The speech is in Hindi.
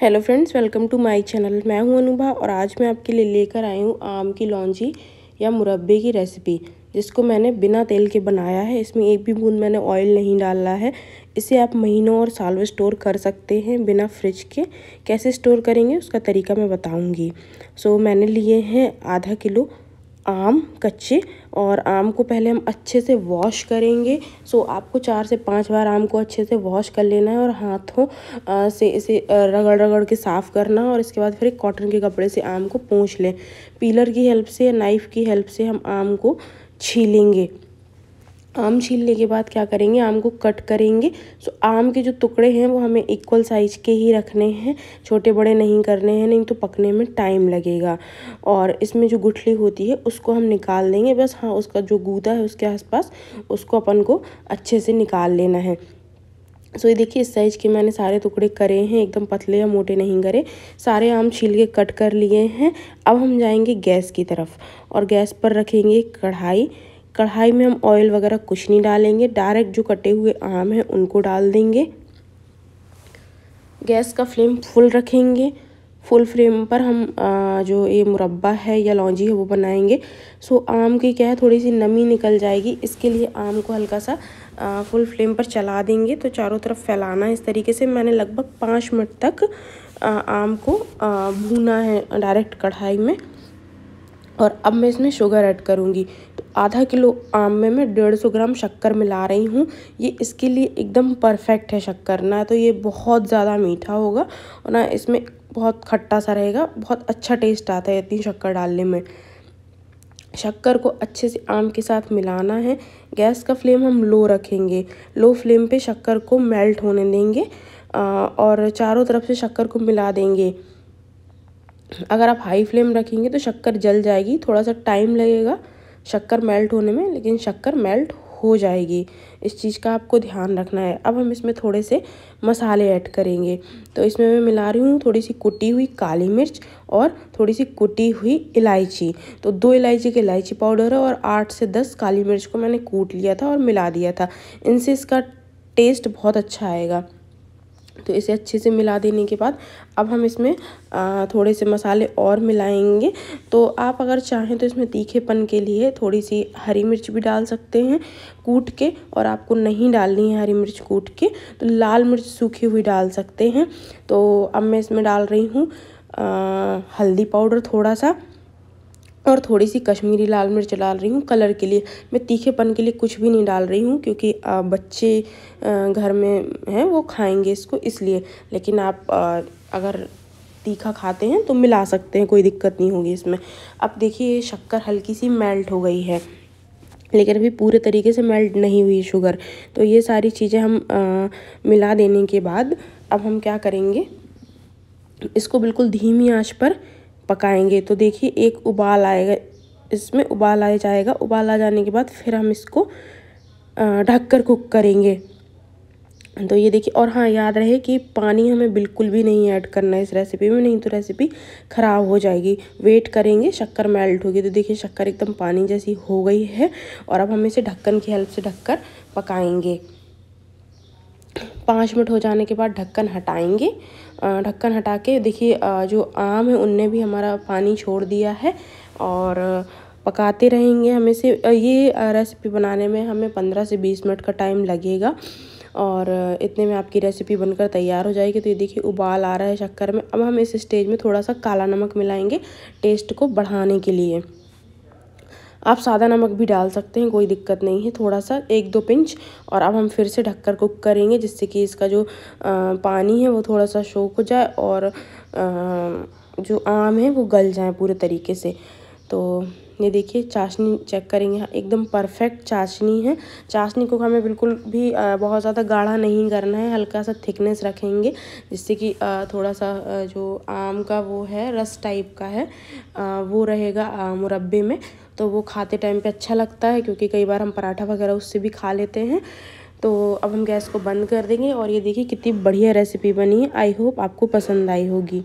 hello friends welcome to my channel मैं हूं अनुभा और आज मैं आपके लिए लेकर आई हूं आम की लौंजी या मुरब्बे की रेसिपी जिसको मैंने बिना तेल के बनाया है इसमें एक भी बूंद मैंने ऑयल नहीं डाला है इसे आप महीनों और सालों स्टोर कर सकते हैं बिना फ्रिज के कैसे स्टोर करेंगे उसका तरीका मैं बताऊँगी सो मैंने लिए हैं आधा किलो आम कच्चे और आम को पहले हम अच्छे से वॉश करेंगे सो आपको चार से पांच बार आम को अच्छे से वॉश कर लेना है और हाथों से इसे रगड़ रगड़ के साफ़ करना और इसके बाद फिर एक कॉटन के कपड़े से आम को पोंछ लें पीलर की हेल्प से या नाइफ़ की हेल्प से हम आम को छीलेंगे आम छीलने के बाद क्या करेंगे आम को कट करेंगे सो आम के जो टुकड़े हैं वो हमें इक्वल साइज के ही रखने हैं छोटे बड़े नहीं करने हैं नहीं तो पकने में टाइम लगेगा और इसमें जो गुठली होती है उसको हम निकाल देंगे बस हाँ उसका जो गूदा है उसके आसपास उसको अपन को अच्छे से निकाल लेना है सो ये देखिए इस साइज़ के मैंने सारे टुकड़े करे हैं एकदम पतले या मोटे नहीं करे सारे आम छील के कट कर लिए हैं अब हम जाएंगे गैस की तरफ और गैस पर रखेंगे कढ़ाई कढ़ाई में हम ऑयल वगैरह कुछ नहीं डालेंगे डायरेक्ट जो कटे हुए आम हैं उनको डाल देंगे गैस का फ्लेम फुल रखेंगे फुल फ्लेम पर हम आ, जो ये मुरब्बा है या लौंजी है वो बनाएंगे सो आम की क्या है थोड़ी सी नमी निकल जाएगी इसके लिए आम को हल्का सा आ, फुल फ्लेम पर चला देंगे तो चारों तरफ फैलाना इस तरीके से मैंने लगभग पाँच मिनट तक आ, आम को भूना है डायरेक्ट कढ़ाई में और अब मैं इसमें शुगर ऐड करूँगी तो आधा किलो आम में मैं डेढ़ सौ ग्राम शक्कर मिला रही हूँ ये इसके लिए एकदम परफेक्ट है शक्कर ना तो ये बहुत ज़्यादा मीठा होगा और ना इसमें बहुत खट्टा सा रहेगा बहुत अच्छा टेस्ट आता है इतनी शक्कर डालने में शक्कर को अच्छे से आम के साथ मिलाना है गैस का फ्लेम हम लो रखेंगे लो फ्लेम पे शक्कर को मेल्ट होने देंगे और चारों तरफ से शक्कर को मिला देंगे अगर आप हाई फ्लेम रखेंगे तो शक्कर जल जाएगी थोड़ा सा टाइम लगेगा शक्कर मेल्ट होने में लेकिन शक्कर मेल्ट हो जाएगी इस चीज़ का आपको ध्यान रखना है अब हम इसमें थोड़े से मसाले ऐड करेंगे तो इसमें मैं मिला रही हूँ थोड़ी सी कुटी हुई काली मिर्च और थोड़ी सी कुटी हुई इलायची तो दो इलायची के इलायची पाउडर है और आठ से दस काली मिर्च को मैंने कूट लिया था और मिला दिया था इनसे इसका टेस्ट बहुत अच्छा आएगा तो इसे अच्छे से मिला देने के बाद अब हम इसमें थोड़े से मसाले और मिलाएंगे तो आप अगर चाहें तो इसमें तीखेपन के लिए थोड़ी सी हरी मिर्च भी डाल सकते हैं कूट के और आपको नहीं डालनी है हरी मिर्च कूट के तो लाल मिर्च सूखी हुई डाल सकते हैं तो अब मैं इसमें डाल रही हूँ हल्दी पाउडर थोड़ा सा और थोड़ी सी कश्मीरी लाल मिर्च डाल रही हूँ कलर के लिए मैं तीखेपन के लिए कुछ भी नहीं डाल रही हूँ क्योंकि बच्चे घर में हैं वो खाएंगे इसको इसलिए लेकिन आप अगर तीखा खाते हैं तो मिला सकते हैं कोई दिक्कत नहीं होगी इसमें अब देखिए शक्कर हल्की सी मेल्ट हो गई है लेकिन अभी पूरे तरीके से मेल्ट नहीं हुई शुगर तो ये सारी चीज़ें हम आ, मिला देने के बाद अब हम क्या करेंगे इसको बिल्कुल धीमी आंच पर पकाएंगे तो देखिए एक उबाल आएगा इसमें उबाल आ जाएगा उबाल आ जाने के बाद फिर हम इसको ढक कर कुक करेंगे तो ये देखिए और हाँ याद रहे कि पानी हमें बिल्कुल भी नहीं ऐड करना है इस रेसिपी में नहीं तो रेसिपी ख़राब हो जाएगी वेट करेंगे शक्कर मेल्ट होगी तो देखिए शक्कर एकदम पानी जैसी हो गई है और अब हम इसे ढक्कन की हेल्प से ढककर पकाएंगे पाँच मिनट हो जाने के बाद ढक्कन हटाएंगे ढक्कन हटा के देखिए जो आम है उनने भी हमारा पानी छोड़ दिया है और पकाते रहेंगे हमें से ये रेसिपी बनाने में हमें पंद्रह से बीस मिनट का टाइम लगेगा और इतने में आपकी रेसिपी बनकर तैयार हो जाएगी तो ये देखिए उबाल आ रहा है शक्कर में अब हम इस स्टेज में थोड़ा सा काला नमक मिलाएंगे टेस्ट को बढ़ाने के लिए आप सादा नमक भी डाल सकते हैं कोई दिक्कत नहीं है थोड़ा सा एक दो पिंच और अब हम फिर से ढककर कुक करेंगे जिससे कि इसका जो पानी है वो थोड़ा सा शोक हो जाए और जो आम है वो गल जाए पूरे तरीके से तो ये देखिए चाशनी चेक करेंगे हाँ, एकदम परफेक्ट चाशनी है चाशनी को हमें बिल्कुल भी बहुत ज़्यादा गाढ़ा नहीं करना है हल्का सा थिकनेस रखेंगे जिससे कि थोड़ा सा जो आम का वो है रस टाइप का है वो रहेगा मुरब्बे में तो वो खाते टाइम पे अच्छा लगता है क्योंकि कई बार हम पराठा वगैरह उससे भी खा लेते हैं तो अब हम गैस को बंद कर देंगे और ये देखिए कितनी बढ़िया रेसिपी बनी है आई होप आपको पसंद आई होगी